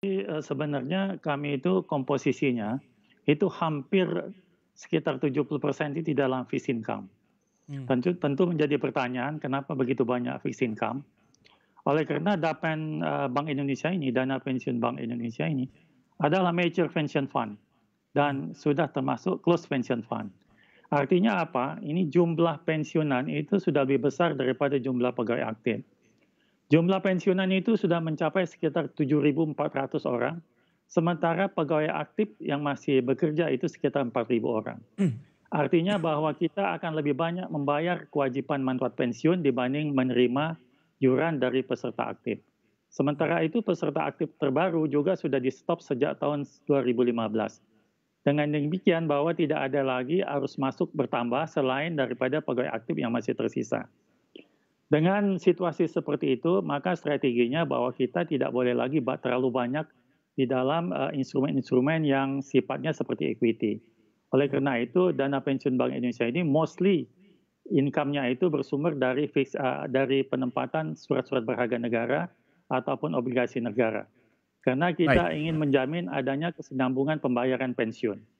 Eh, sebenarnya kami itu komposisinya itu hampir sekitar 70 persen itu dalam fixed income. Hmm. Tentu, tentu menjadi pertanyaan kenapa begitu banyak fixed income. Oleh karena Dapen eh, Bank Indonesia ini, dana pensiun Bank Indonesia ini adalah major pension fund dan hmm. sudah termasuk close pension fund. Artinya apa? Ini jumlah pensiunan itu sudah lebih besar daripada jumlah pegawai aktif. Jumlah pensiunan itu sudah mencapai sekitar 7.400 orang, sementara pegawai aktif yang masih bekerja itu sekitar 4.000 orang. Hmm. Artinya bahwa kita akan lebih banyak membayar kewajiban manfaat pensiun dibanding menerima yuran dari peserta aktif. Sementara itu peserta aktif terbaru juga sudah di stop sejak tahun 2015. Dengan demikian bahwa tidak ada lagi arus masuk bertambah selain daripada pegawai aktif yang masih tersisa. Dengan situasi seperti itu, maka strateginya bahwa kita tidak boleh lagi terlalu banyak di dalam eh, instrumen-instrumen uh, yang sifatnya seperti equity. Oleh karena itu, dana pensiun Bank Indonesia ini mostly income-nya itu bersumber dari fix, uh, dari penempatan surat-surat berharga negara ataupun obligasi negara. Karena kita Baik. ingin menjamin adanya kesinambungan pembayaran pensiun.